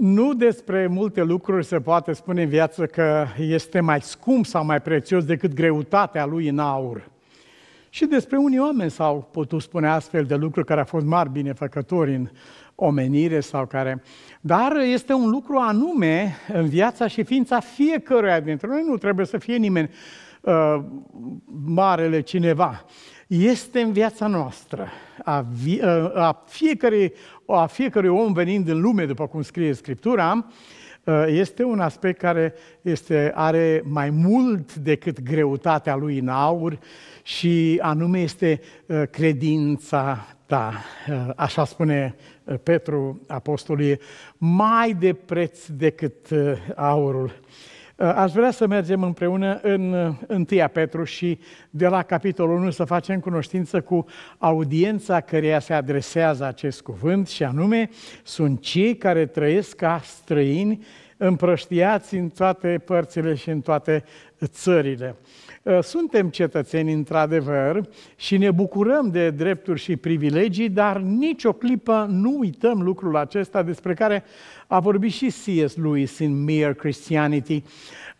Nu despre multe lucruri se poate spune în viață că este mai scump sau mai prețios decât greutatea lui în aur. Și despre unii oameni s-au putut spune astfel de lucruri care au fost mari binefăcători în omenire sau care... Dar este un lucru anume în viața și ființa fiecăruia dintre noi, nu trebuie să fie nimeni Uh, marele cineva. Este în viața noastră, a, uh, a, fiecare, a fiecare om venind în lume, după cum scrie Scriptura, uh, este un aspect care este, are mai mult decât greutatea lui în aur și anume este credința ta. Așa spune Petru, apostolii, mai de preț decât aurul. Aș vrea să mergem împreună în 1 uh, Petru și de la capitolul 1 să facem cunoștință cu audiența căreia se adresează acest cuvânt și anume sunt cei care trăiesc ca străini împrăștiați în toate părțile și în toate țările. Uh, suntem cetățeni, într-adevăr, și ne bucurăm de drepturi și privilegii, dar nicio clipă nu uităm lucrul acesta despre care a vorbit și C.S. Lewis în Mere Christianity,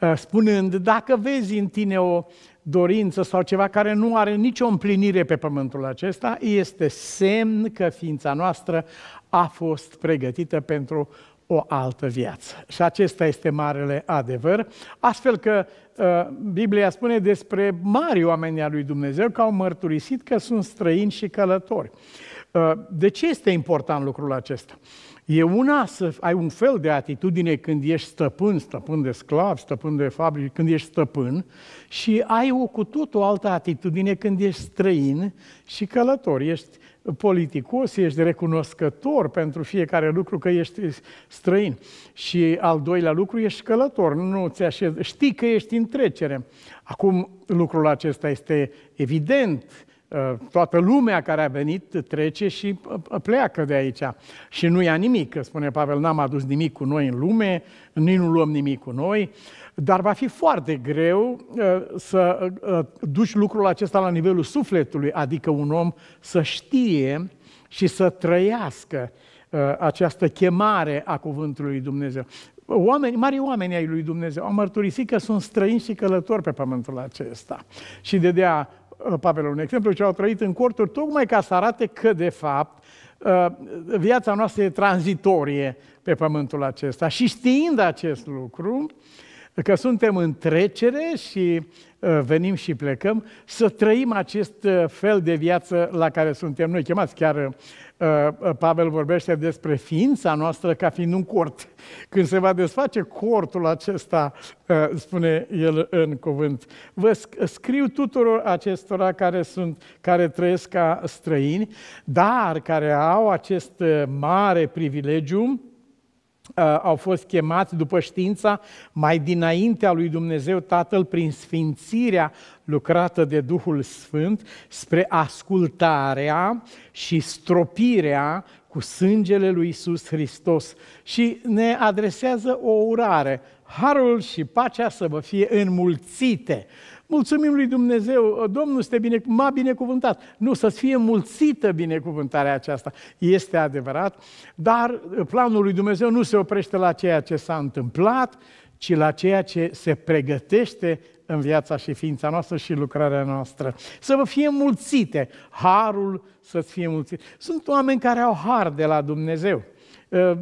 uh, spunând, dacă vezi în tine o dorință sau ceva care nu are nicio împlinire pe pământul acesta, este semn că ființa noastră a fost pregătită pentru o altă viață. Și acesta este marele adevăr. Astfel că ă, Biblia spune despre mari oameni al lui Dumnezeu că au mărturisit că sunt străini și călători. Ă, de ce este important lucrul acesta? E una să ai un fel de atitudine când ești stăpân, stăpân de sclav, stăpân de fabrici, când ești stăpân, și ai o cu tot o altă atitudine când ești străin și călător, ești politicos, ești recunoscător pentru fiecare lucru că ești străin. Și al doilea lucru, ești călător, nu ți așez, știi că ești în trecere. Acum lucrul acesta este evident, uh, toată lumea care a venit trece și uh, uh, pleacă de aici. Și nu ia nimic, spune Pavel, n-am adus nimic cu noi în lume, nici nu luăm nimic cu noi. Dar va fi foarte greu uh, să uh, duci lucrul acesta la nivelul sufletului, adică un om să știe și să trăiască uh, această chemare a Cuvântului lui Dumnezeu. Oameni, mari oameni ai lui Dumnezeu au mărturisit că sunt străini și călători pe pământul acesta. Și de dea Pavel un exemplu, ce au trăit în corturi, tocmai ca să arate că, de fapt, viața noastră e tranzitorie pe pământul acesta. Și știind acest lucru, că suntem în trecere și uh, venim și plecăm, să trăim acest uh, fel de viață la care suntem noi chemați. Chiar uh, Pavel vorbește despre ființa noastră ca fiind un cort. Când se va desface cortul acesta, spune el în cuvânt, vă scriu tuturor acestora care, sunt, care trăiesc ca străini, dar care au acest mare privilegiu, Uh, au fost chemați după știința mai dinaintea lui Dumnezeu Tatăl prin sfințirea lucrată de Duhul Sfânt spre ascultarea și stropirea cu sângele lui Iisus Hristos și ne adresează o urare. Harul și pacea să vă fie înmulțite Mulțumim lui Dumnezeu, uh, Domnul, este bine, m-a binecuvântat. Nu, să-ți fie mulțită binecuvântarea aceasta. Este adevărat, dar uh, planul lui Dumnezeu nu se oprește la ceea ce s-a întâmplat, ci la ceea ce se pregătește în viața și ființa noastră și lucrarea noastră. Să vă fie mulțite, harul să-ți fie mulțit. Sunt oameni care au har de la Dumnezeu. Ă,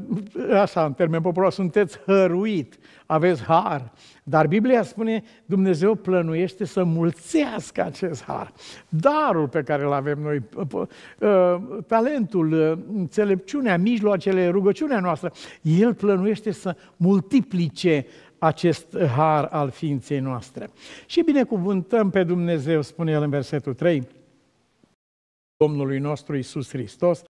ă, așa, în termen popular, sunteți hăruit, aveți har. Dar Biblia spune, Dumnezeu plănuiește să mulțească acest har. Darul pe care îl avem noi, ă, talentul, înțelepciunea, mijloacele, rugăciunea noastră, El plănuiește să multiplice acest har al ființei noastre. Și binecuvântăm pe Dumnezeu, spune el în versetul 3, Domnului nostru Isus Hristos,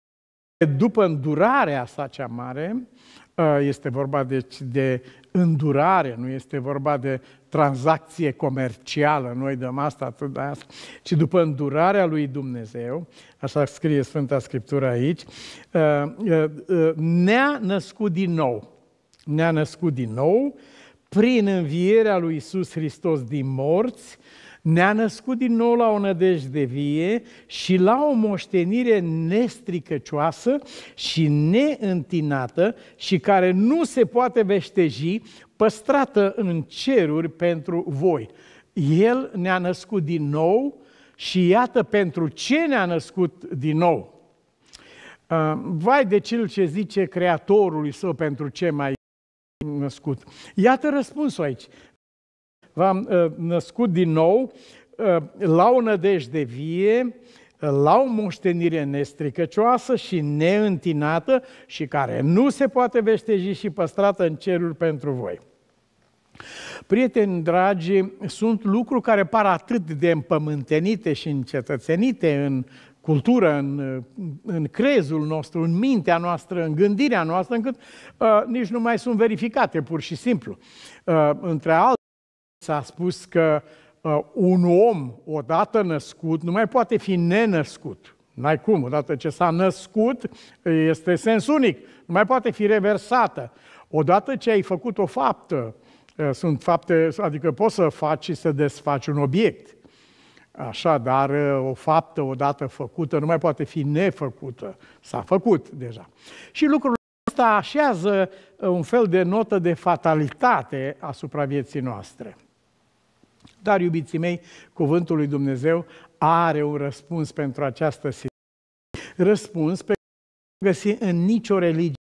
după îndurarea sa cea mare, uh, este vorba deci de îndurare, nu este vorba de tranzacție comercială, noi dăm asta, atât de asta, ci după îndurarea lui Dumnezeu, așa scrie Sfânta Scriptură aici, uh, uh, ne-a născut din nou. Ne-a născut din nou prin învierea lui Iisus Hristos din morți, ne-a născut din nou la o nădejde vie și la o moștenire nestricăcioasă și neîntinată și care nu se poate veșteji, păstrată în ceruri pentru voi. El ne-a născut din nou și iată pentru ce ne-a născut din nou. Uh, vai de cel ce zice Creatorului său pentru ce mai născut. Iată răspunsul aici v-am uh, născut din nou uh, la o nădejde vie, uh, la o moștenire nestricăcioasă și neîntinată și care nu se poate veșteji și păstrată în cerul pentru voi. Prieteni dragi, sunt lucruri care par atât de împământenite și încetățenite în cultură, în, în crezul nostru, în mintea noastră, în gândirea noastră, încât uh, nici nu mai sunt verificate, pur și simplu. Uh, între alte s-a spus că uh, un om, odată născut, nu mai poate fi nenăscut. N-ai cum, odată ce s-a născut, este sens unic, nu mai poate fi reversată. Odată ce ai făcut o faptă, ă, sunt fapte, adică poți să faci și să desfaci un obiect. Așa, dar ă, o faptă odată făcută nu mai poate fi nefăcută. S-a făcut deja. Și lucrul ăsta așează un fel de notă de fatalitate asupra vieții noastre. Dar, iubiții mei, cuvântul lui Dumnezeu are un răspuns pentru această situație. Răspuns pe care găsi în nicio religie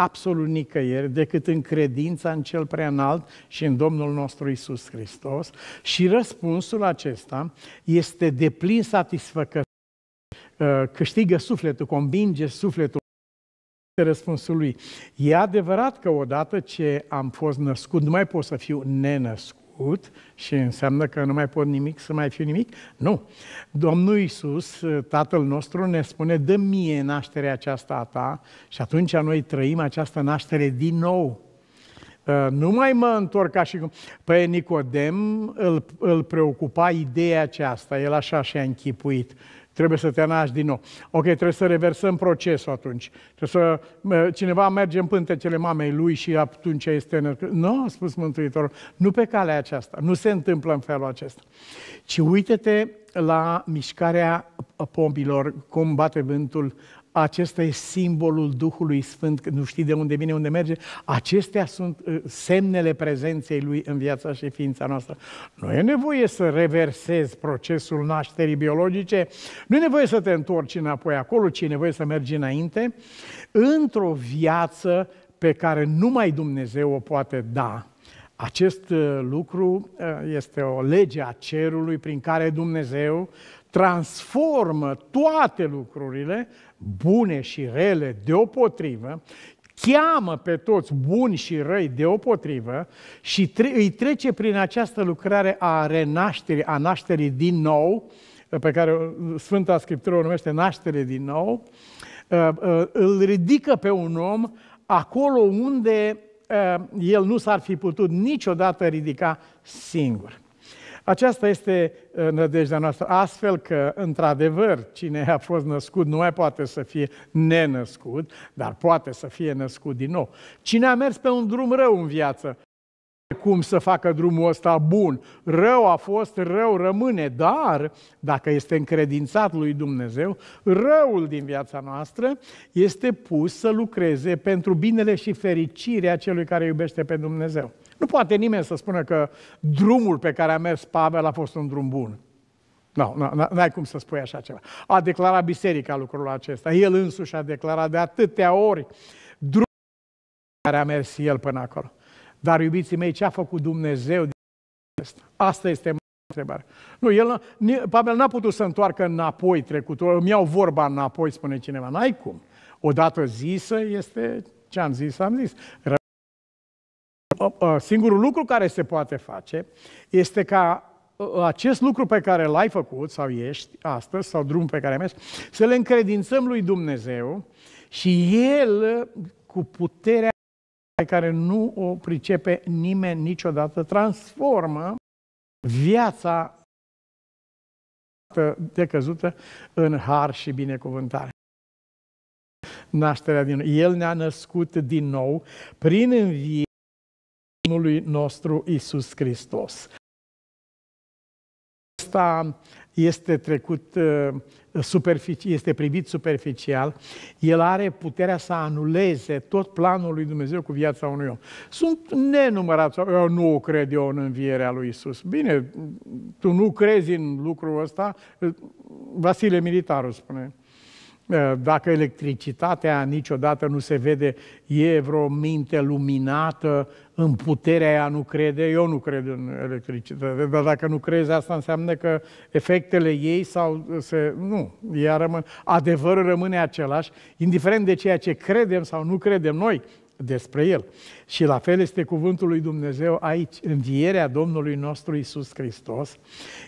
absolut nicăieri decât în credința în Cel Preanalt și în Domnul nostru Isus Hristos și răspunsul acesta este deplin satisfăcător, uh, câștigă sufletul, convinge sufletul răspunsul lui. E adevărat că odată ce am fost născut, nu mai pot să fiu nenăscut trecut și înseamnă că nu mai pot nimic să mai fiu nimic? Nu. Domnul Iisus, Tatăl nostru, ne spune, dă mie nașterea aceasta a ta și atunci noi trăim această naștere din nou. Ă, nu mai mă întorc ca și cum... Pe păi Nicodem îl, îl preocupa ideea aceasta, el așa și-a închipuit Trebuie să te naști din nou. Ok, trebuie să reversăm procesul atunci. Trebuie să, cineva merge în pântecele mamei lui și atunci este... Nu, a spus Mântuitorul, nu pe calea aceasta. Nu se întâmplă în felul acesta. Ci uite-te la mișcarea pompilor, cum bate vântul acesta e simbolul Duhului Sfânt, că nu știi de unde vine, unde merge. Acestea sunt uh, semnele prezenței Lui în viața și ființa noastră. Nu e nevoie să reversezi procesul nașterii biologice, nu e nevoie să te întorci înapoi acolo, ci e nevoie să mergi înainte într-o viață pe care numai Dumnezeu o poate da. Acest uh, lucru uh, este o lege a cerului prin care Dumnezeu transformă toate lucrurile, bune și rele, deopotrivă, cheamă pe toți buni și răi deopotrivă și tre- îi trece prin această lucrare a renașterii, a nașterii din nou, pe care uh, Sfânta Scriptură o numește naștere din nou, uh, uh, îl ridică pe un om acolo unde el nu s-ar fi putut niciodată ridica singur. Aceasta este uh, nădejdea noastră, astfel că, într-adevăr, cine a fost născut nu mai poate să fie nenăscut, dar poate să fie născut din nou. Cine a mers pe un drum rău în viață, cum să facă drumul ăsta bun. Rău a fost, rău rămâne, dar dacă este încredințat lui Dumnezeu, răul din viața noastră este pus să lucreze pentru binele și fericirea celui care iubește pe Dumnezeu. Nu poate nimeni să spună că drumul pe care a mers Pavel a fost un drum bun. Nu, no, no, ai cum să spui așa ceva. A declarat biserica lucrul acesta. El însuși a declarat de atâtea ori drumul pe care a mers el până acolo. Dar, iubiții mei, ce a făcut Dumnezeu din asta? Asta este întrebare. Nu, el, Pavel n-a putut să întoarcă înapoi trecutul, îmi iau vorba înapoi, spune cineva. N-ai cum. Odată zisă este ce am zis, am zis. Ră- singurul lucru care se poate face este ca acest lucru pe care l-ai făcut sau ești astăzi sau drumul pe care mergi, să le încredințăm lui Dumnezeu și El cu puterea pe care nu o pricepe nimeni niciodată, transformă viața decăzută în har și binecuvântare. Nașterea din nou. El ne-a născut din nou prin învie Domnului nostru Isus Hristos. Asta este trecut, uh, este privit superficial, el are puterea să anuleze tot planul lui Dumnezeu cu viața unui om. Sunt nenumărați, eu nu cred eu în învierea lui Isus. Bine, tu nu crezi în lucrul ăsta, Vasile Militaru spune, uh, dacă electricitatea niciodată nu se vede, e vreo minte luminată în puterea aia nu crede, eu nu cred în electricitate, dar dacă nu crezi asta înseamnă că efectele ei sau se... Nu, ea rămân, adevărul rămâne același, indiferent de ceea ce credem sau nu credem noi despre el. Și la fel este cuvântul lui Dumnezeu aici. Învierea Domnului nostru Isus Hristos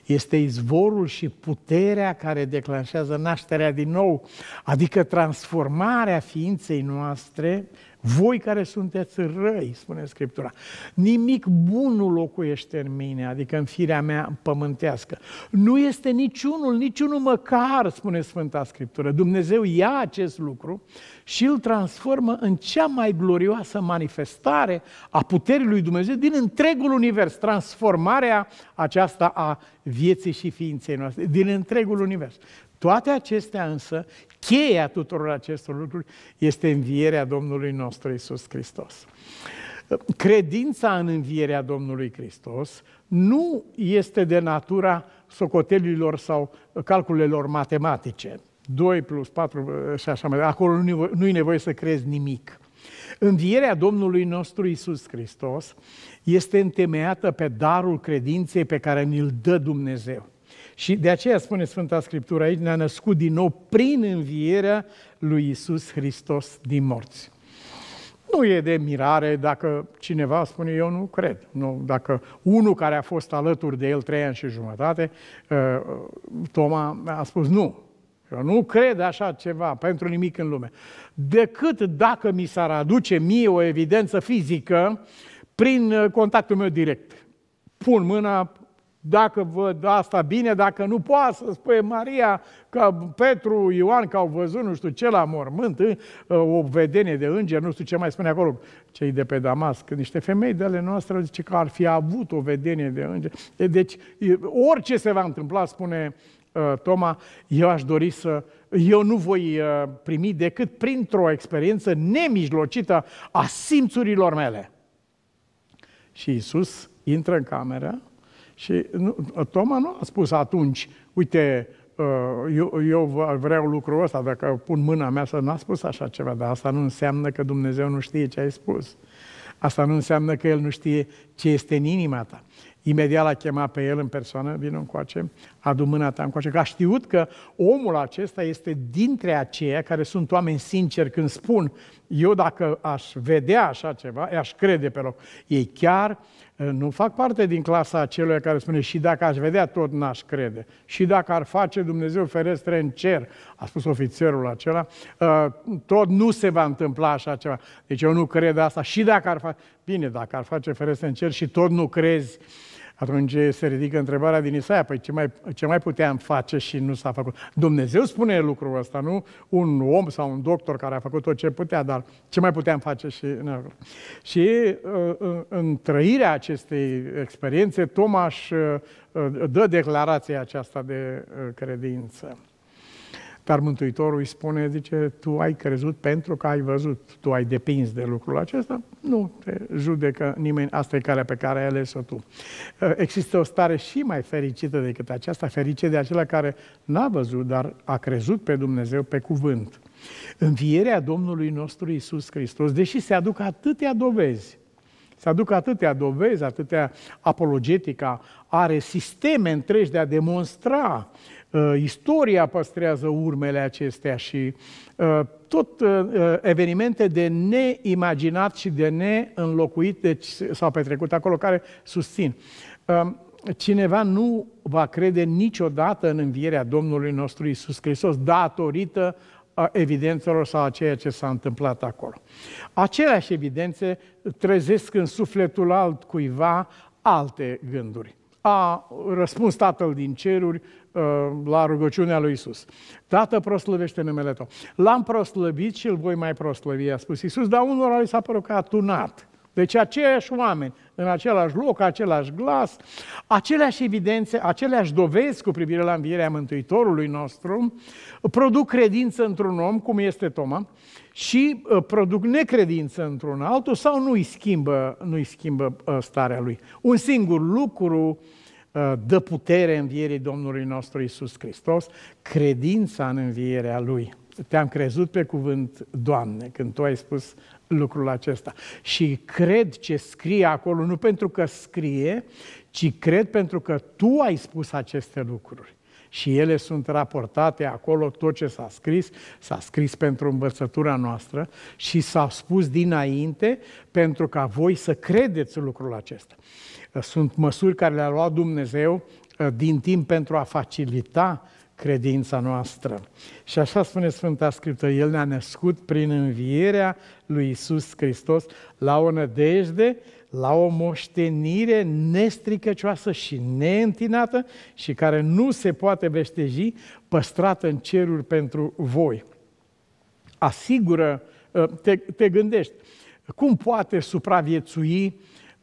este izvorul și puterea care declanșează nașterea din nou, adică transformarea ființei noastre voi care sunteți răi, spune Scriptura, nimic bun nu locuiește în mine, adică în firea mea pământească. Nu este niciunul, niciunul măcar, spune Sfânta Scriptură. Dumnezeu ia acest lucru și îl transformă în cea mai glorioasă manifestare a puterii lui Dumnezeu din întregul univers, transformarea aceasta a vieții și ființei noastre, din întregul univers toate acestea însă, cheia tuturor acestor lucruri este învierea Domnului nostru Isus Hristos. Credința în învierea Domnului Hristos nu este de natura socotelilor sau calculelor matematice. 2 plus 4 și așa mai departe. Acolo nu e nevoie să crezi nimic. Învierea Domnului nostru Isus Hristos este întemeiată pe darul credinței pe care ni-l dă Dumnezeu. Și de aceea spune Sfânta Scriptură aici, ne-a născut din nou prin învierea lui Isus Hristos din morți. Nu e de mirare dacă cineva spune, eu nu cred. Nu, dacă unul care a fost alături de el trei ani și jumătate, uh, Toma a spus, nu, eu nu cred așa ceva pentru nimic în lume. Decât dacă mi s-ar aduce mie o evidență fizică prin uh, contactul meu direct. Pun mâna dacă văd asta bine, dacă nu poate să spune Maria că Petru, Ioan, că au văzut nu știu ce la mormânt, o vedenie de înger, nu știu ce mai spune acolo, cei de pe Damasc, niște femei de ale noastre zice că ar fi avut o vedenie de înger. Deci, orice se va întâmpla, spune Toma, eu aș dori să, eu nu voi primi decât printr-o experiență nemijlocită a simțurilor mele. Și Isus intră în cameră, și nu, Toma nu a spus atunci, uite, uh, eu, eu vreau lucrul ăsta, dacă pun mâna mea să n-a spus așa ceva, dar asta nu înseamnă că Dumnezeu nu știe ce ai spus. Asta nu înseamnă că El nu știe ce este în inima ta. Imediat l-a chemat pe el în persoană, vin încoace, adu mâna ta încoace. Că a știut că omul acesta este dintre aceia care sunt oameni sinceri când spun eu dacă aș vedea așa ceva, aș crede pe loc. Ei chiar eh, nu fac parte din clasa acelui care spune și dacă aș vedea tot n-aș crede. Și dacă ar face Dumnezeu ferestre în cer, a spus ofițerul acela, eh, tot nu se va întâmpla așa ceva. Deci eu nu cred asta și dacă ar face, bine, dacă ar face ferestre în cer și tot nu crezi, atunci se ridică întrebarea din Isaia, păi ce mai, ce mai puteam face și nu s-a făcut? Dumnezeu spune lucrul ăsta, nu un om sau un doctor care a făcut tot ce putea, dar ce mai puteam face și... Nu. Și uh, în trăirea acestei experiențe, Tomaș uh, dă declarația aceasta de uh, credință. Dar Mântuitorul îi spune, zice, tu ai crezut pentru că ai văzut, tu ai depins de lucrul acesta, nu te judecă nimeni, asta e calea pe care ai ales-o tu. Ă, există o stare și mai fericită decât aceasta, ferice de acela care n-a văzut, dar a crezut pe Dumnezeu pe cuvânt. Învierea Domnului nostru Isus Hristos, deși se aduc atâtea dovezi, se aduc atâtea dovezi, atâtea apologetica, are sisteme întregi de a demonstra Uh, istoria păstrează urmele acestea și uh, tot uh, evenimente de neimaginat și de neînlocuit deci, s-au petrecut acolo, care susțin. Um, cineva nu va crede niciodată în învierea Domnului nostru Isus Hristos, datorită a evidențelor sau a ceea ce s-a întâmplat acolo. Aceleași evidențe trezesc în sufletul altcuiva alte gânduri. A răspuns Tatăl din ceruri, Uh, la rugăciunea lui Isus. Tată, proslăvește numele Tău. L-am proslăvit și îl voi mai proslăvi, a spus Isus, dar unul li s-a părut că a tunat. Deci aceiași oameni, în același loc, același glas, aceleași evidențe, aceleași dovezi cu privire la învierea Mântuitorului nostru, produc credință într-un om, cum este Toma, și uh, produc necredință într-un altul sau nu-i schimbă, nu-i schimbă uh, starea lui. Un singur lucru uh, Uh, dă putere învierii Domnului nostru Isus Hristos, credința în învierea Lui. Te-am crezut pe cuvânt, Doamne, când Tu ai spus lucrul acesta. Și cred ce scrie acolo, nu pentru că scrie, ci cred pentru că Tu ai spus aceste lucruri și ele sunt raportate acolo, tot ce s-a scris, s-a scris pentru învățătura noastră și s-a spus dinainte pentru ca voi să credeți lucrul acesta. Sunt măsuri care le-a luat Dumnezeu uh, din timp pentru a facilita credința noastră. Și așa spune Sfânta Scriptură, El ne-a născut prin învierea lui Isus Hristos la o nădejde, la o moștenire nestricăcioasă și neîntinată și care nu se poate veșteji, păstrată în ceruri pentru voi. Asigură, uh, te, te gândești, cum poate supraviețui uh,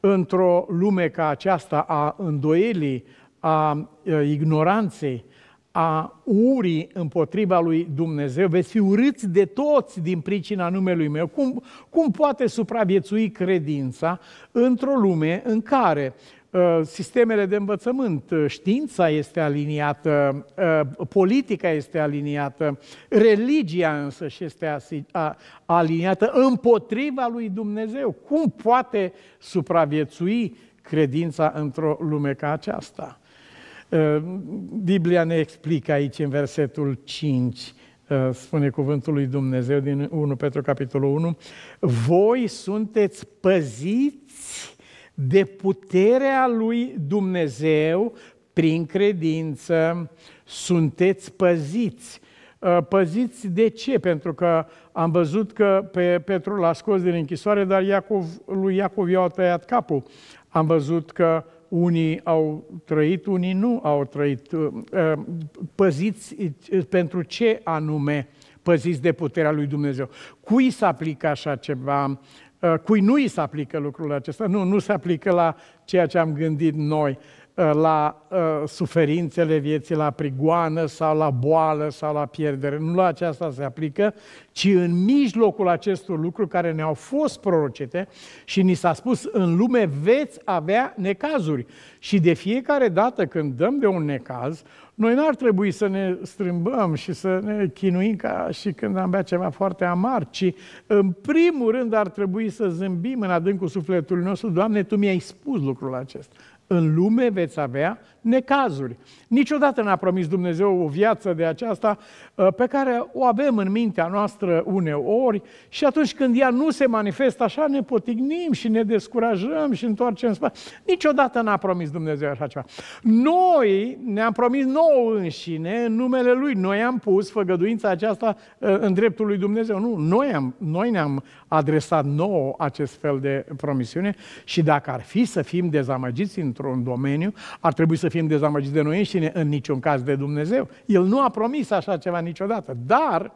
într-o lume ca aceasta a îndoielii, a ignoranței, a urii împotriva lui Dumnezeu, veți fi urâți de toți din pricina numelui meu. Cum, cum poate supraviețui credința într-o lume în care Uh, sistemele de învățământ, uh, știința este aliniată, uh, politica este aliniată, religia însă și este aliniată împotriva lui Dumnezeu. Cum poate supraviețui credința într-o lume ca aceasta? Biblia ne explică aici în versetul 5 spune cuvântul lui Dumnezeu din 1 Petru capitolul 1, voi sunteți păziți de puterea lui Dumnezeu prin credință sunteți păziți. Uh, păziți de ce? Pentru că am văzut că pe Petru l-a scos din închisoare, dar Iacov, lui Iacov i-au tăiat capul. Am văzut că unii au trăit, unii nu au trăit. Uh, uh, păziți pentru ce anume? Păziți de puterea lui Dumnezeu. Cui să aplică așa ceva? Uh, cui nu îi se aplică lucrul acesta? Nu, nu se aplică la ceea ce am gândit noi. Uh, la uh, suferințele vieții, la prigoană sau la boală sau la pierdere. Nu la aceasta se aplică, ci în mijlocul acestor lucruri care ne-au fost prorocite și ni s-a spus în lume veți avea necazuri. Și de fiecare dată când dăm de un necaz, noi n-ar trebui să ne strâmbăm și să ne chinuim ca și când am bea ceva foarte amar, ci în primul rând ar trebui să zâmbim în adâncul sufletului nostru, Doamne, Tu mi-ai spus lucrul acesta în lume veți avea necazuri. Niciodată n-a promis Dumnezeu o viață de aceasta uh, pe care o avem în mintea noastră uneori și atunci când ea nu se manifestă așa, ne potignim și ne descurajăm și întoarcem spate. Niciodată n-a promis Dumnezeu așa ceva. Noi ne-am promis nouă înșine în numele Lui. Noi am pus făgăduința aceasta uh, în dreptul lui Dumnezeu. Nu, noi, am, noi ne-am adresat nouă acest fel de promisiune și dacă ar fi să fim dezamăgiți într-un domeniu, ar trebui să fim dezamăgiți de noi înșine, în niciun caz de Dumnezeu. El nu a promis așa ceva niciodată, dar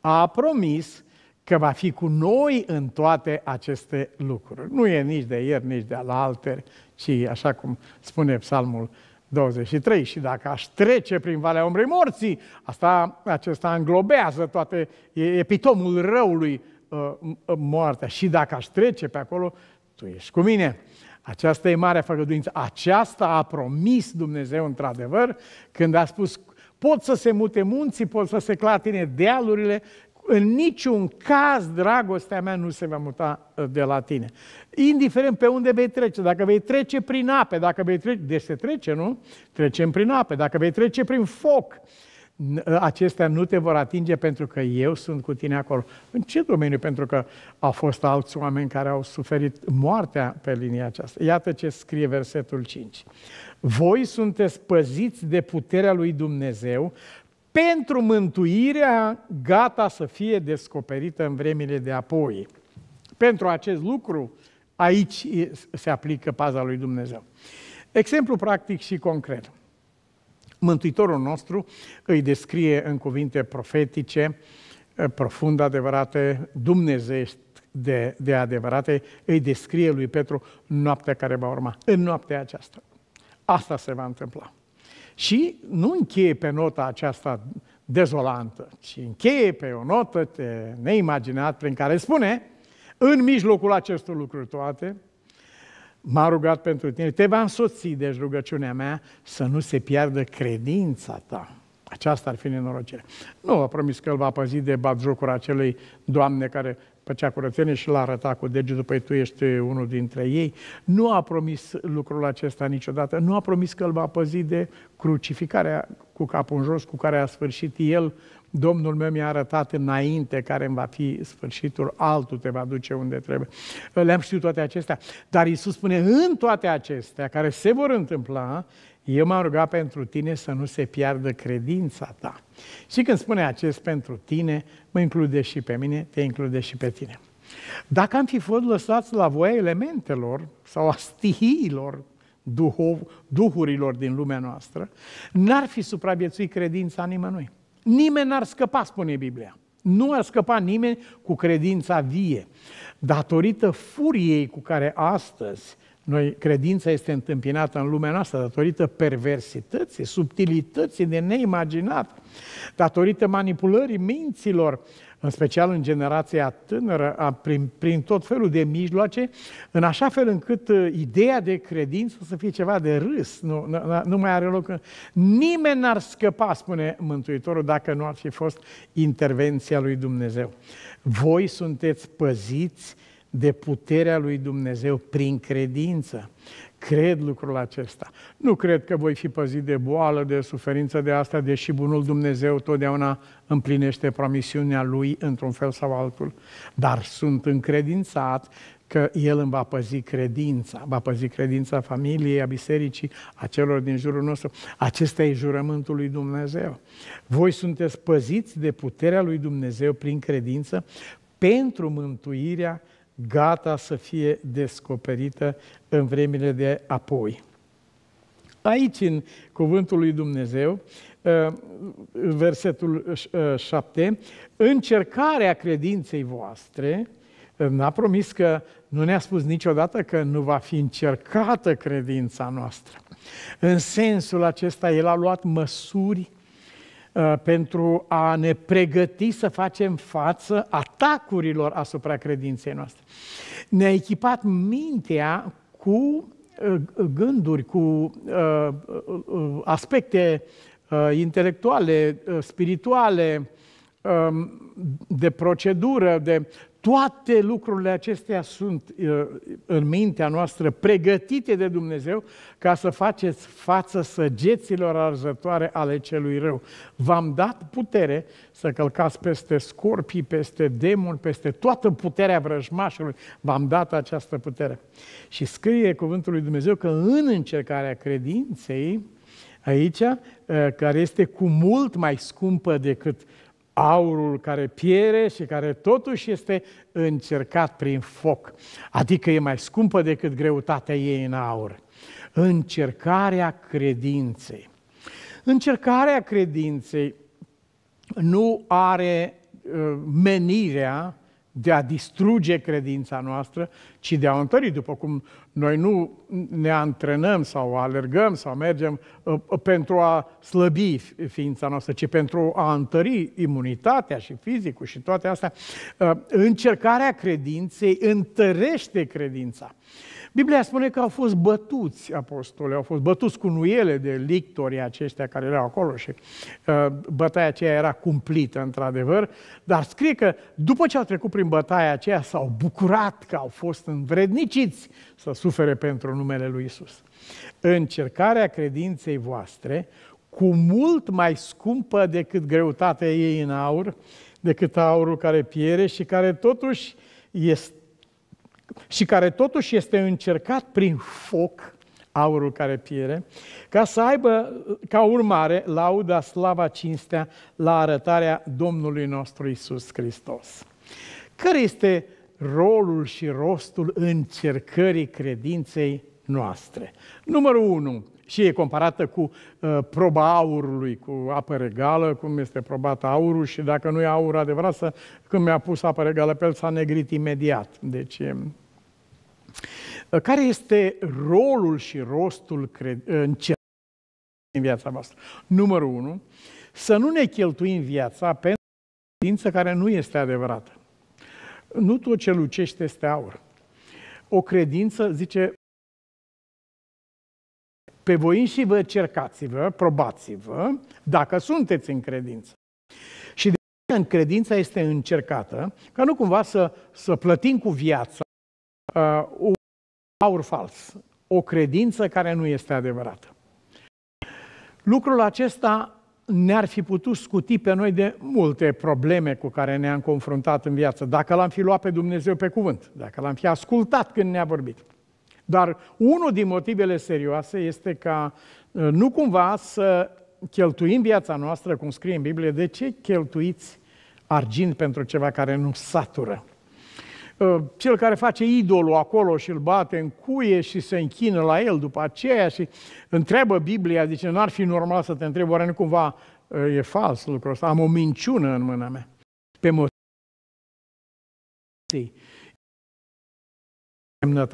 a promis că va fi cu noi în toate aceste lucruri. Nu e nici de ieri, nici de la alteri, ci așa cum spune Psalmul 23. Și dacă aș trece prin Valea Ombrei Morții, asta, acesta înglobează toate epitomul răului, uh, moartea. Și dacă aș trece pe acolo, tu ești cu mine. Aceasta e marea făgăduință. Aceasta a promis Dumnezeu într-adevăr când a spus pot să se mute munții, pot să se clatine dealurile, în niciun caz dragostea mea nu se va muta uh, de la tine. Indiferent pe unde vei trece, dacă vei trece prin ape, dacă vei trece, de deci se trece, nu? Trecem prin ape, dacă vei trece prin foc, Ă, acestea nu te vor atinge pentru că eu sunt cu tine acolo. În ce domeniu? Pentru că au fost alți oameni care au suferit moartea pe linia aceasta. Iată ce scrie versetul 5. Voi sunteți păziți de puterea lui Dumnezeu pentru mântuirea gata să fie descoperită în vremile de apoi. Pentru acest lucru, aici se aplică paza lui Dumnezeu. Exemplu practic și concret. Mântuitorul nostru îi descrie în cuvinte profetice, eh, profund adevărate, dumnezești de, de adevărate, îi descrie lui Petru noaptea care va urma, în noaptea aceasta. Asta se va întâmpla. Și nu încheie pe nota aceasta dezolantă, ci încheie pe o notă neimaginat prin care spune, în mijlocul acestor lucruri toate, m-a rugat pentru tine, te va însoți, deci rugăciunea mea, să nu se piardă credința ta. Aceasta ar fi nenorocire. Nu a promis că îl va păzi de batjocuri acelei doamne care făcea curățenie și l-a arătat cu degetul, păi tu ești unul dintre ei. Nu a promis lucrul acesta niciodată, nu a promis că îl va păzi de crucificarea cu capul în jos, cu care a sfârșit el Domnul meu mi-a arătat înainte care îmi va fi sfârșitul, altul te va duce unde trebuie. Le-am știut toate acestea. Dar Iisus spune, în toate acestea care se vor întâmpla, eu m-am rugat pentru tine să nu se piardă credința ta. Și când spune acest pentru tine, mă include și pe mine, te include și pe tine. Dacă am fi fost lăsați la voia elementelor sau a stihiilor duhov, duhurilor din lumea noastră, n-ar fi supraviețuit credința nimănui. Nimeni n-ar scăpa, spune Biblia. Nu ar scăpa nimeni cu credința vie. Datorită furiei cu care astăzi noi, credința este întâmpinată în lumea noastră datorită perversității, subtilității de neimaginat, datorită manipulării minților, în special în generația tânără, a, prin, prin tot felul de mijloace, în așa fel încât uh, ideea de credință să fie ceva de râs, nu, nu, nu mai are loc. Nimeni n-ar scăpa, spune Mântuitorul, dacă nu ar fi fost intervenția lui Dumnezeu. Voi sunteți păziți de puterea lui Dumnezeu prin credință. Cred lucrul acesta. Nu cred că voi fi păzit de boală, de suferință de asta, deși bunul Dumnezeu totdeauna împlinește promisiunea lui într-un fel sau altul. Dar sunt încredințat că El îmi va păzi credința, va păzi credința familiei, a bisericii, a celor din jurul nostru. Acesta e jurământul lui Dumnezeu. Voi sunteți păziți de puterea lui Dumnezeu prin credință pentru mântuirea gata să fie descoperită în vremile de apoi. Aici, în cuvântul lui Dumnezeu, ă, versetul 7, ă, încercarea credinței voastre, n-a promis că nu ne-a spus niciodată că nu va fi încercată credința noastră. În sensul acesta, el a luat măsuri Uh, pentru a ne pregăti să facem față atacurilor asupra credinței noastre. Ne-a echipat mintea cu uh, gânduri, cu uh, aspecte intelectuale, spirituale, um, de procedură, de toate lucrurile acestea sunt uh, în mintea noastră pregătite de Dumnezeu ca să faceți față săgeților arzătoare ale celui rău. V-am dat putere să călcați peste scorpii, peste demoni, peste toată puterea vrăjmașului. V-am dat această putere. Și scrie cuvântul lui Dumnezeu că în încercarea credinței, aici, uh, care este cu mult mai scumpă decât aurul care piere și care totuși este încercat prin foc, adică e mai scumpă decât greutatea ei în aur. Încercarea credinței. Încercarea credinței nu are uh, menirea de a distruge credința noastră, ci de a o întări, după cum noi nu ne antrenăm sau alergăm sau mergem uh, uh, pentru a slăbi ființa noastră, ci pentru a întări imunitatea și fizicul și toate astea. Uh, încercarea credinței întărește credința. Biblia spune că au fost bătuți apostole, au fost bătuți cu nuiele de lictorii aceștia care erau acolo și uh, bătaia aceea era cumplită, într-adevăr, dar scrie că după ce au trecut prin bătaia aceea s-au bucurat că au fost învredniciți să sufere pentru numele lui Isus. Încercarea credinței voastre, cu mult mai scumpă decât greutatea ei în aur, decât aurul care piere și care totuși este și care totuși este încercat prin foc, aurul care piere, ca să aibă ca urmare lauda, slava, cinstea la arătarea Domnului nostru Isus Hristos. Care este rolul și rostul încercării credinței noastre? Numărul 1. Și e comparată cu uh, proba aurului, cu apă regală, cum este probat aurul și dacă nu e aur adevărat, să, când mi-a pus apă regală pe el s-a negrit imediat. Deci Uh, care este rolul și rostul cred, uh, în în viața voastră? Numărul unu, să nu ne cheltuim viața pentru credință care nu este adevărată. Nu tot ce lucește este aur. O credință, zice, pe voi și vă cercați-vă, probați-vă, dacă sunteți în credință. Și de în credința este încercată, ca nu cumva să, să plătim cu viața uh, o aur fals, o credință care nu este adevărată. Lucrul acesta ne-ar fi putut scuti pe noi de multe probleme cu care ne-am confruntat în viață, dacă l-am fi luat pe Dumnezeu pe cuvânt, dacă l-am fi ascultat când ne-a vorbit. Dar unul din motivele serioase este ca ă, nu cumva să cheltuim viața noastră, cum scrie în Biblie, de ce cheltuiți argint pentru ceva care nu satură? Uh, cel care face idolul acolo și îl bate în cuie și se închină la el după aceea și întreabă Biblia, zice, n-ar fi normal să te întrebi, oare nu cumva uh, e fals lucrul ăsta, am o minciună în mâna mea. Pe noi.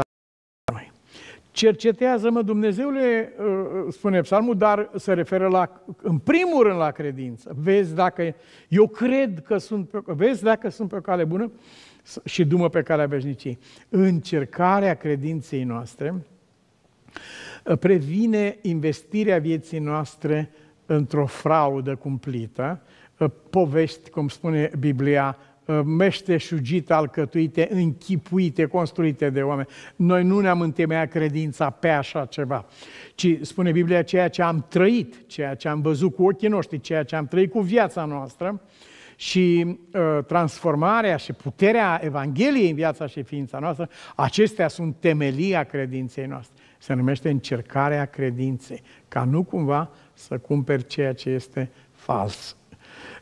Cercetează-mă, Dumnezeule, uh, spune psalmul, dar se referă la, în primul rând la credință. Vezi dacă eu cred că sunt pe, vezi dacă sunt pe o cale bună și dumă pe calea veșniciei. Încercarea credinței noastre uh, previne investirea vieții noastre într-o fraudă cumplită, uh, povești, cum spune Biblia, uh, meșteșugite, alcătuite, închipuite, construite de oameni. Noi nu ne-am întemeiat credința pe așa ceva, ci spune Biblia ceea ce am trăit, ceea ce am văzut cu ochii noștri, ceea ce am trăit cu viața noastră, și uh, transformarea și puterea Evangheliei în viața și ființa noastră, acestea sunt temelia credinței noastre. Se numește încercarea credinței, ca nu cumva să cumperi ceea ce este fals.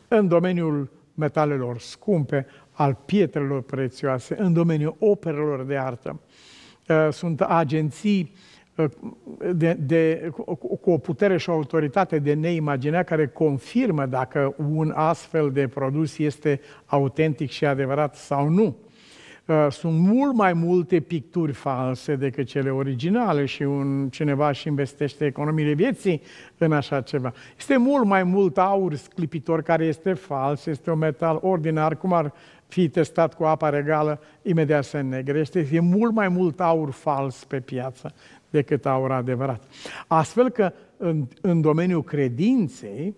În domeniul metalelor scumpe, al pietrelor prețioase, în domeniul operelor de artă, uh, sunt agenții uh, de, de, cu o putere și o autoritate de neimaginea care confirmă dacă un astfel de produs este autentic și adevărat sau nu. Uh, sunt mult mai multe picturi false decât cele originale și un, cineva și investește economiile vieții în așa ceva. Este mult mai mult aur sclipitor care este fals, este un metal ordinar, cum ar fi testat cu apa regală, imediat se negrește. Este mult mai mult aur fals pe piață decât aur adevărat. Astfel că în, în domeniul credinței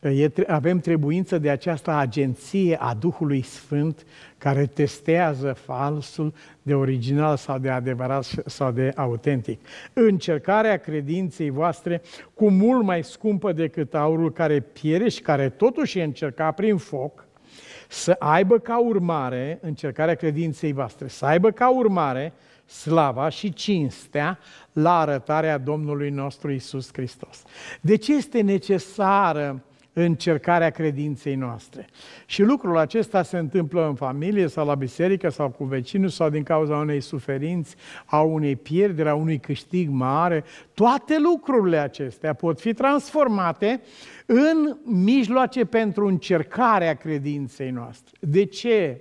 e, avem trebuință de această agenție a Duhului Sfânt care testează falsul de original sau de adevărat sau de autentic. Încercarea credinței voastre cu mult mai scumpă decât aurul care piere și care totuși e încercat prin foc, să aibă ca urmare încercarea credinței voastre, să aibă ca urmare uh, slava și cinstea la arătarea Domnului nostru Isus Hristos. De ce este necesară încercarea credinței noastre? Și lucrul acesta se întâmplă în familie sau la biserică sau cu vecinul sau din cauza unei suferinți, a unei pierderi, a unui câștig mare. Toate lucrurile acestea pot fi transformate în mijloace pentru încercarea credinței noastre. De ce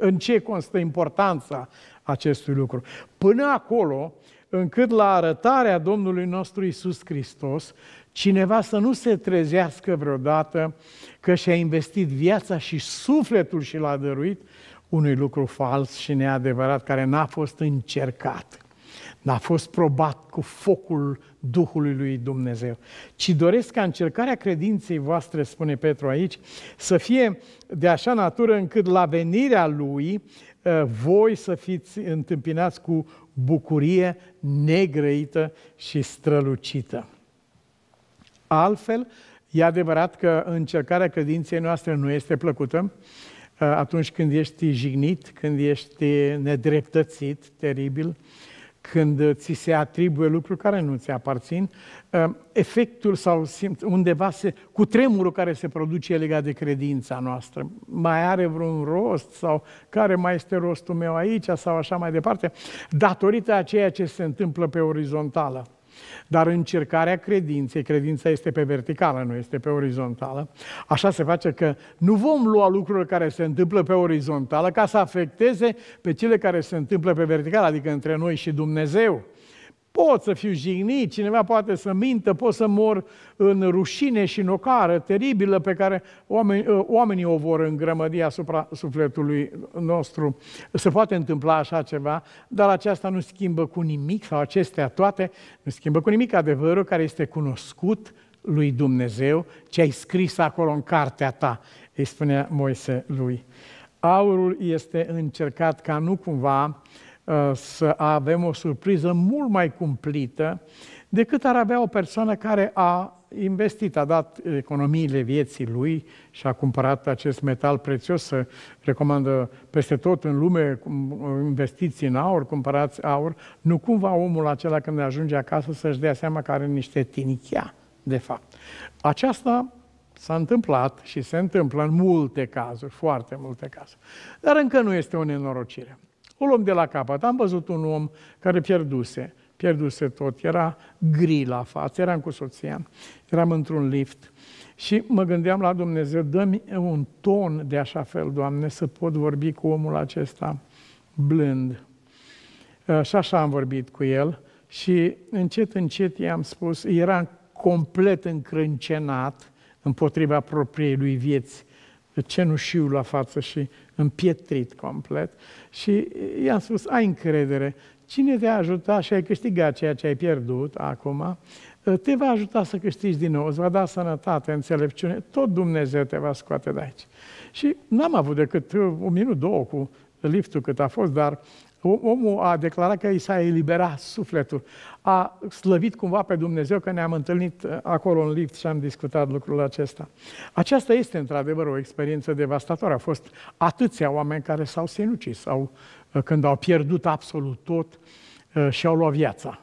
în ce constă importanța acestui lucru? Până acolo, încât la arătarea Domnului nostru Isus Hristos, cineva să nu se trezească vreodată că și-a investit viața și sufletul și l-a dăruit unui lucru fals și neadevărat care n-a fost încercat. N-a fost probat cu focul Duhului lui Dumnezeu, ci doresc ca încercarea credinței voastre, spune Petru aici, să fie de așa natură încât la venirea lui eh, voi să fiți întâmpinați cu bucurie negrăită și strălucită. Altfel, e adevărat că încercarea credinței noastre nu este plăcută, eh, atunci când ești jignit, când ești nedreptățit, teribil, când ți se atribuie lucruri care nu ți aparțin, uh, efectul sau simt undeva se, cu tremurul care se produce legat de credința noastră. Mai are vreun rost sau care mai este rostul meu aici sau așa mai departe, datorită a ceea ce se întâmplă pe orizontală. Dar încercarea credinței, credința este pe verticală, nu este pe orizontală, așa se face că nu vom lua lucrurile care se întâmplă pe orizontală ca să afecteze pe cele care se întâmplă pe verticală, adică între noi și Dumnezeu. Pot să fiu jignit, cineva poate să mintă, pot să mor în rușine și în ocară teribilă pe care oameni, ă, oamenii o vor îngrămădi asupra sufletului nostru. Se poate întâmpla așa ceva, dar aceasta nu schimbă cu nimic, sau acestea toate, nu schimbă cu nimic adevărul care este cunoscut lui Dumnezeu, ce ai scris acolo în cartea ta, îi spunea Moise lui. Aurul este încercat ca nu cumva Uh, să avem o surpriză mult mai cumplită decât ar avea o persoană care a investit, a dat economiile vieții lui și a cumpărat acest metal prețios, să recomandă peste tot în lume investiții în aur, cumpărați aur, nu cumva omul acela când ajunge acasă să-și dea seama că are niște tinichea, de fapt. Aceasta s-a întâmplat și se întâmplă în multe cazuri, foarte multe cazuri, dar încă nu este o nenorocire. O luăm de la capăt. Am văzut un om care pierduse, pierduse tot, era gri la față, eram cu soția, eram într-un lift și mă gândeam la Dumnezeu, dă-mi un ton de așa fel, Doamne, să pot vorbi cu omul acesta blând. Uh, și așa am vorbit cu el și încet, încet i-am spus, era complet încrâncenat împotriva propriei lui vieți, cenușiul la față și împietrit complet și i-am spus, ai încredere, cine te-a ajutat și ai câștigat ceea ce ai pierdut acum, te va ajuta să câștigi din nou, îți va da sănătate, înțelepciune, tot Dumnezeu te va scoate de aici. Și n-am avut decât un minut, două cu liftul cât a fost, dar Omul a declarat că i s-a eliberat sufletul. A slăvit cumva pe Dumnezeu că ne-am întâlnit uh, acolo în lift și am discutat lucrul acesta. Aceasta este într-adevăr o experiență devastatoare. Au fost atâția oameni care s-au sinucis, au, uh, când au pierdut absolut tot uh, și au luat viața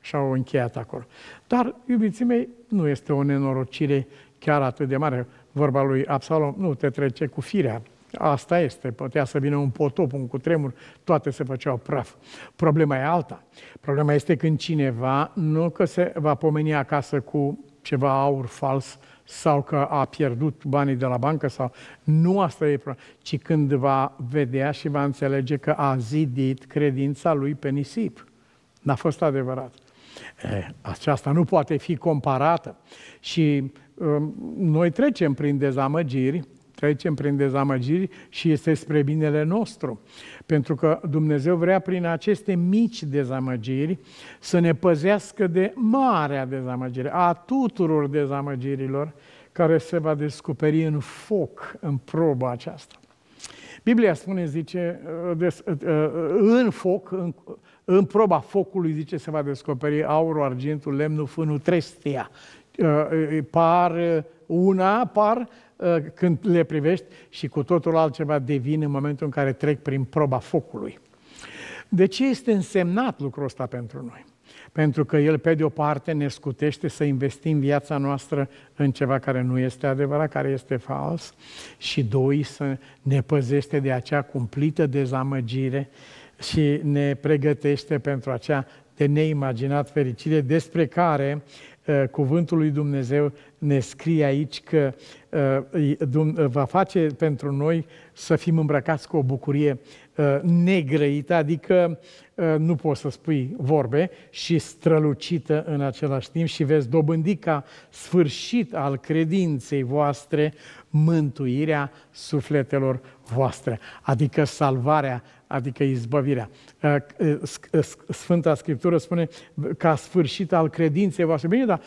și au încheiat acolo. Dar, iubiții mei, nu este o nenorocire chiar atât de mare. Vorba lui Absalom, nu te trece cu firea, Asta este. Putea să vină un potop, un cutremur, toate se făceau praf. Problema e alta. Problema este când cineva nu că se va pomeni acasă cu ceva aur fals sau că a pierdut banii de la bancă sau nu asta e problema, ci când va vedea și va înțelege că a zidit credința lui pe nisip. N-a fost adevărat. E, aceasta nu poate fi comparată. Și um, noi trecem prin dezamăgiri, trecem prin dezamăgiri și este spre binele nostru. Pentru că Dumnezeu vrea prin aceste mici dezamăgiri să ne păzească de marea dezamăgire, a tuturor dezamăgirilor care se va descoperi în foc, în proba aceasta. Biblia spune, zice, uh, uh, uh, în foc, în, în proba focului, zice, se va descoperi aurul, argintul, lemnul, fânul, trestia. Par una, par Uh, când le privești și cu totul altceva devin în momentul în care trec prin proba focului. De ce este însemnat lucrul ăsta pentru noi? Pentru că el, pe de o parte, ne scutește să investim viața noastră în ceva care nu este adevărat, care este fals, și doi, să ne păzește de acea cumplită dezamăgire și ne pregătește pentru acea de neimaginat fericire despre care Eh, cuvântul lui Dumnezeu ne scrie aici că eh, eh, va face pentru noi să fim îmbrăcați cu o bucurie negrăită, adică nu poți să spui vorbe, și strălucită în același timp și veți dobândi ca sfârșit al credinței voastre mântuirea sufletelor voastre, adică salvarea adică izbăvirea. Sfânta Scriptură spune ca sfârșit al credinței voastre. Bine, dar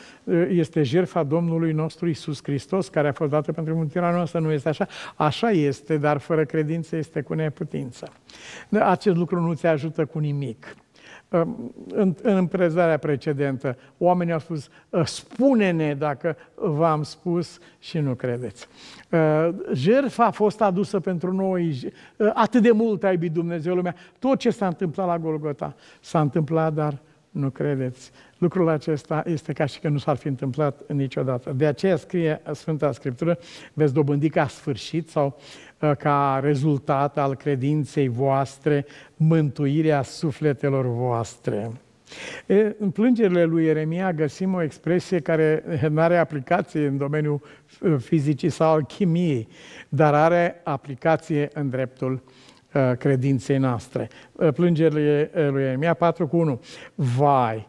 este jertfa Domnului nostru Isus Hristos, care a fost dată pentru mântuirea noastră, nu este așa? Așa este, dar fără credință este cu neputință. Acest lucru nu te ajută cu nimic în, în împrejurarea precedentă, oamenii au spus, ă, spune-ne dacă v-am spus și nu credeți. Ă, jertfa a fost adusă pentru noi, ă, atât de mult a iubit Dumnezeu lumea. Tot ce s-a întâmplat la Golgota s-a întâmplat, dar nu credeți. Lucrul acesta este ca și că nu s-ar fi întâmplat niciodată. De aceea scrie Sfânta Scriptură, veți dobândi ca sfârșit sau Uh, ca rezultat al credinței voastre, mântuirea sufletelor voastre. În plângerile lui Ieremia găsim o expresie care nu are aplicație în domeniul uh, fizicii sau chimiei, dar are aplicație în dreptul uh, credinței noastre. Plângerile lui Ieremia 4 cu 1. Vai,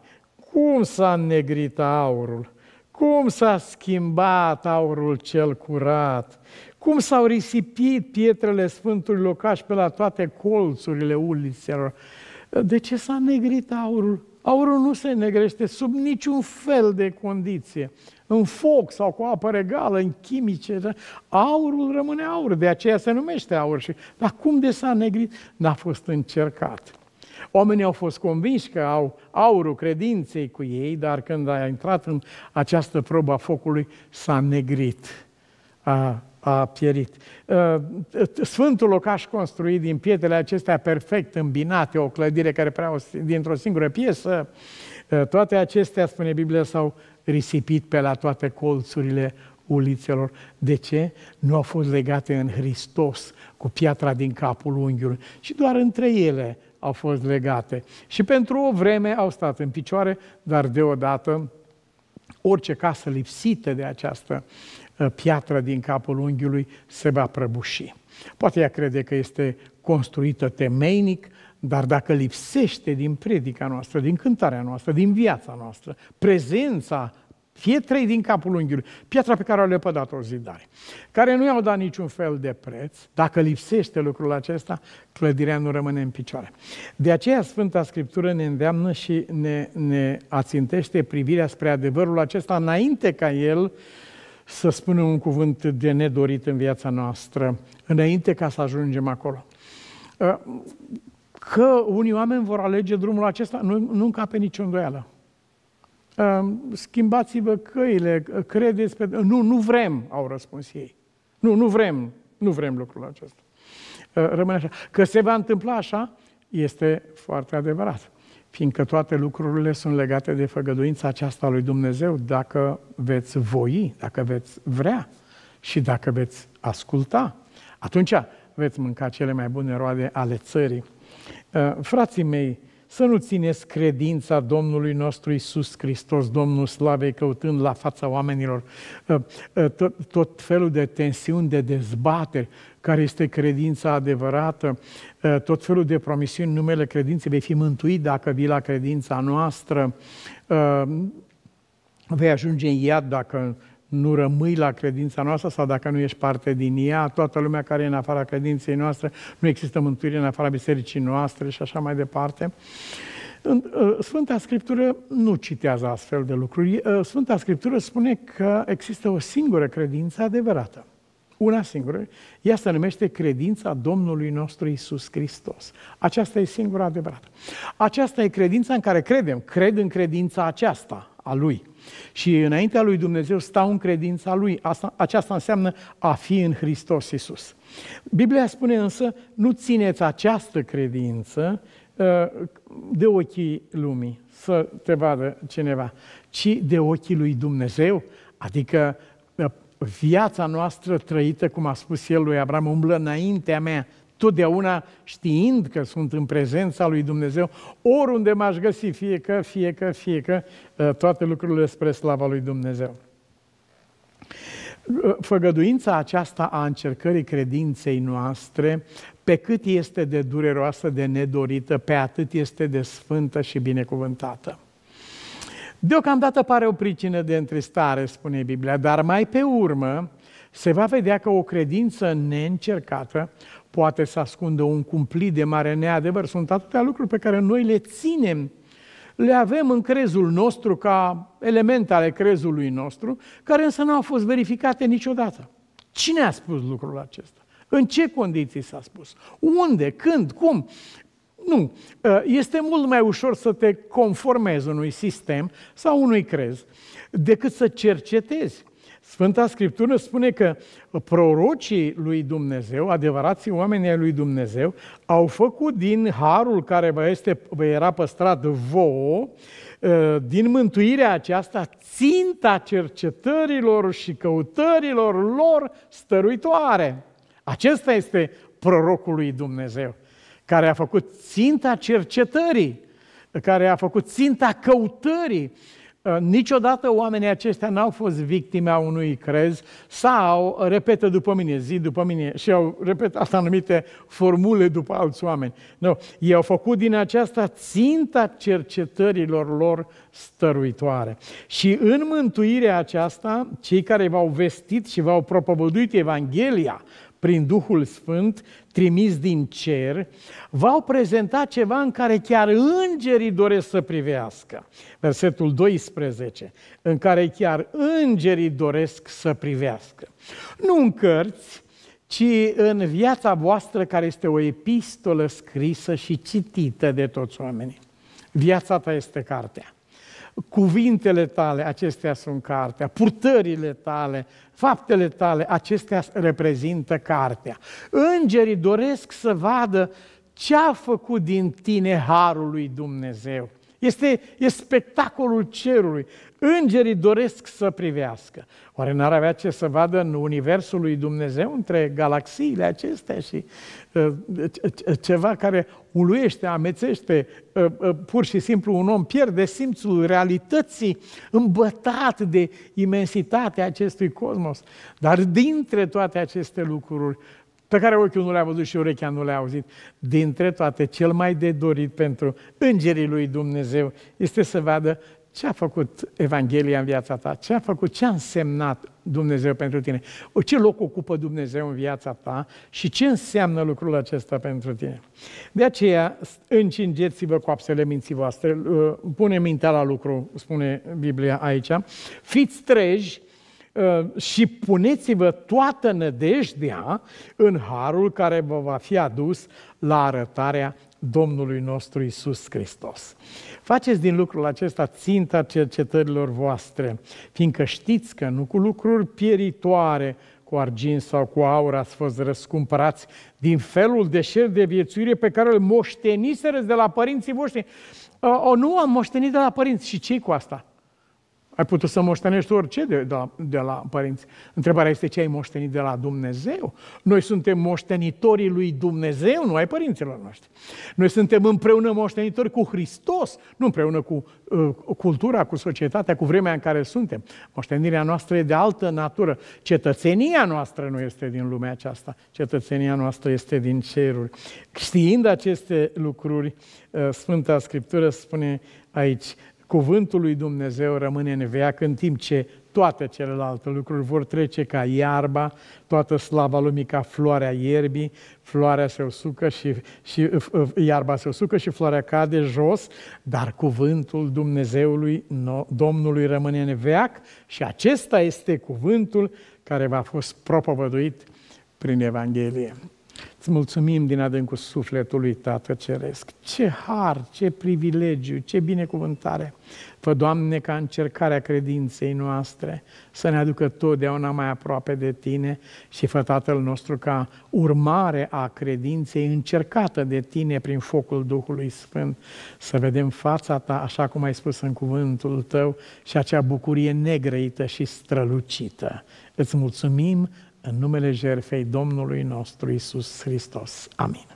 cum s-a negrit aurul, cum s-a schimbat aurul cel curat, cum s-au risipit pietrele Sfântului Locaș pe la toate colțurile ulițelor? De ce s-a negrit aurul? Aurul nu se negrește sub niciun fel de condiție. În foc sau cu apă regală, în chimice, da, aurul rămâne aur, de aceea se numește aur. dar cum de s-a negrit? N-a fost încercat. Oamenii au fost convinși că au aurul credinței cu ei, dar când a intrat în această probă a focului, s-a negrit. A a pierit. Uh, Sfântul locaș construit din pietrele acestea perfect îmbinate, o clădire care prea dintr-o singură piesă, uh, toate acestea, spune Biblia, s-au risipit pe la toate colțurile ulițelor. De ce? Nu au fost legate în Hristos cu piatra din capul unghiului, ci doar între ele au fost legate. Și pentru o vreme au stat în picioare, dar deodată orice casă lipsită de această Eh, piatră din capul unghiului se va prăbuși. Poate ea crede că este construită temeinic, dar dacă lipsește din predica noastră, din cântarea noastră, din viața noastră, prezența pietrei din capul unghiului, piatra pe care o lepădat o zidare, care nu i-au dat niciun fel de preț, dacă lipsește lucrul acesta, clădirea nu rămâne în picioare. De aceea Sfânta Scriptură ne îndeamnă și ne, ne ațintește privirea spre adevărul acesta înainte ca el să spunem un cuvânt de nedorit în viața noastră, înainte ca să ajungem acolo. Ă, că unii oameni vor alege drumul acesta, nu, nu încape nicio îndoială. Ă, schimbați-vă căile, credeți pe... Nu, nu vrem, au răspuns ei. Nu, nu vrem, nu vrem lucrul acesta. Ă, rămâne așa. Că se va întâmpla așa, este foarte adevărat fiindcă toate lucrurile sunt legate de făgăduința aceasta lui Dumnezeu, dacă veți voi, dacă veți vrea și dacă veți asculta. Atunci veți mânca cele mai bune roade ale țării. Uh, frații mei, să nu țineți credința Domnului nostru Isus Hristos, Domnul Slavei, căutând la fața oamenilor uh, uh, tot, tot felul de tensiuni, de dezbateri, care este credința adevărată, ă, tot felul de promisiuni, numele credinței, vei fi mântuit dacă vii la credința noastră, ă, vei ajunge în iad dacă nu rămâi la credința noastră sau dacă nu ești parte din ea, toată lumea care e în afara credinței noastre, nu există mântuire în afara bisericii noastre și așa mai departe. Ă, Sfânta Scriptură nu citează astfel de lucruri. Sfânta Scriptură spune că există o singură credință adevărată. Una singură. Ea se numește credința Domnului nostru Isus Hristos. Aceasta e singura adevărată. Aceasta e credința în care credem. Cred în credința aceasta a Lui. Și înaintea lui Dumnezeu stau în credința lui. Asta, aceasta înseamnă a fi în Hristos Isus. Biblia spune însă, nu țineți această credință ă, de ochii lumii, să te vadă cineva, ci de ochii lui Dumnezeu, adică viața noastră trăită, cum a spus el lui Abraham, umblă înaintea mea, totdeauna știind că sunt în prezența lui Dumnezeu, oriunde m-aș găsi, fie că, fie că, fie că, ă, toate lucrurile spre slava lui Dumnezeu. Ă, făgăduința aceasta a încercării credinței noastre, pe cât este de dureroasă, de nedorită, pe atât este de sfântă și binecuvântată. Deocamdată pare o pricină de întristare, spune Biblia, dar mai pe urmă se va vedea că o credință neîncercată poate să ascundă un cumplit de mare neadevăr. Sunt atâtea lucruri pe care noi le ținem, le avem în crezul nostru ca elemente ale crezului nostru, care însă nu au fost verificate niciodată. Cine a spus lucrul acesta? În ce condiții s-a spus? Unde? Când? Cum? Nu. Ă, este mult mai ușor să te conformezi unui sistem sau unui crez decât să cercetezi. Sfânta Scriptură spune că prorocii lui Dumnezeu, adevărații oameni ai lui Dumnezeu, au făcut din harul care vă, este, vă era păstrat vouă, ă, din mântuirea aceasta, ținta cercetărilor și căutărilor lor stăruitoare. Acesta este prorocul lui Dumnezeu care a făcut ținta cercetării, care a făcut ținta căutării. Uh, niciodată oamenii aceștia n-au fost victime a unui crez sau uh, repetă după mine, zi după mine și au repetat anumite formule după alți oameni. Nu, ei au făcut din aceasta ținta cercetărilor lor stăruitoare. Și în mântuirea aceasta, cei care v-au vestit și v-au propovăduit Evanghelia prin Duhul Sfânt trimis din cer, v-au prezentat ceva în care chiar îngerii doresc să privească. Versetul 12, în care chiar îngerii doresc să privească. Nu în cărți, ci în viața voastră care este o epistolă scrisă și citită de toți oamenii. Viața ta este cartea. Cuvintele tale, acestea sunt cartea, purtările tale, faptele tale, acestea reprezintă cartea. Îngerii doresc să vadă ce a făcut din tine harul lui Dumnezeu. Este, este spectacolul cerului. Îngerii doresc să privească. Oare n-ar avea ce să vadă în Universul lui Dumnezeu, între galaxiile acestea și uh, ceva care uluiește, amețește, uh, uh, pur și simplu un om pierde simțul realității îmbătat de imensitatea acestui cosmos. Dar dintre toate aceste lucruri pe care ochiul nu le-a văzut și urechea nu le-a auzit. Dintre toate, cel mai de dorit pentru îngerii lui Dumnezeu este să vadă ce a făcut Evanghelia în viața ta, ce a făcut, ce a însemnat Dumnezeu pentru tine, ce loc ocupă Dumnezeu în viața ta și ce înseamnă lucrul acesta pentru tine. De aceea, încingeți-vă coapsele minții voastre, uh, pune mintea la lucru, spune Biblia aici, fiți treji Ă, și puneți-vă toată nădejdea în harul care vă va fi adus la arătarea Domnului nostru Isus Hristos. Faceți din lucrul acesta ținta cercetărilor voastre, fiindcă știți că nu cu lucruri pieritoare, cu argint sau cu aur ați fost răscumpărați din felul de șer de viețuire pe care îl moșteniseră de la părinții voștri. Ă, o, nu am moștenit de la părinți. Și ce cu asta? Ai putut să moștenești orice de, de, la, de la părinți. Întrebarea este ce ai moștenit de la Dumnezeu. Noi suntem moștenitorii lui Dumnezeu, nu ai părinților noștri. Noi suntem împreună moștenitori cu Hristos, nu împreună cu uh, cultura, cu societatea, cu vremea în care suntem. Moștenirea noastră e de altă natură. Cetățenia noastră nu este din lumea aceasta. Cetățenia noastră este din ceruri. Știind aceste lucruri, uh, Sfânta Scriptură spune aici, cuvântul lui Dumnezeu rămâne în veac, în timp ce toate celelalte lucruri vor trece ca iarba, toată slava lumii ca floarea ierbii, floarea se usucă și, și iarba se usucă și floarea cade jos, dar cuvântul Dumnezeului Domnului rămâne în veac și acesta este cuvântul care va fost propovăduit prin Evanghelie. Îți mulțumim din adâncul sufletului, Tată Ceresc. Ce har, ce privilegiu, ce binecuvântare! Fă, Doamne, ca încercarea credinței noastre să ne aducă totdeauna mai aproape de Tine și fă Tatăl nostru ca urmare a credinței încercată de Tine prin focul Duhului Sfânt să vedem fața Ta, așa cum ai spus în cuvântul Tău, și acea bucurie negrăită și strălucită. Îți mulțumim în numele jertfei Domnului nostru Isus Hristos. Amin.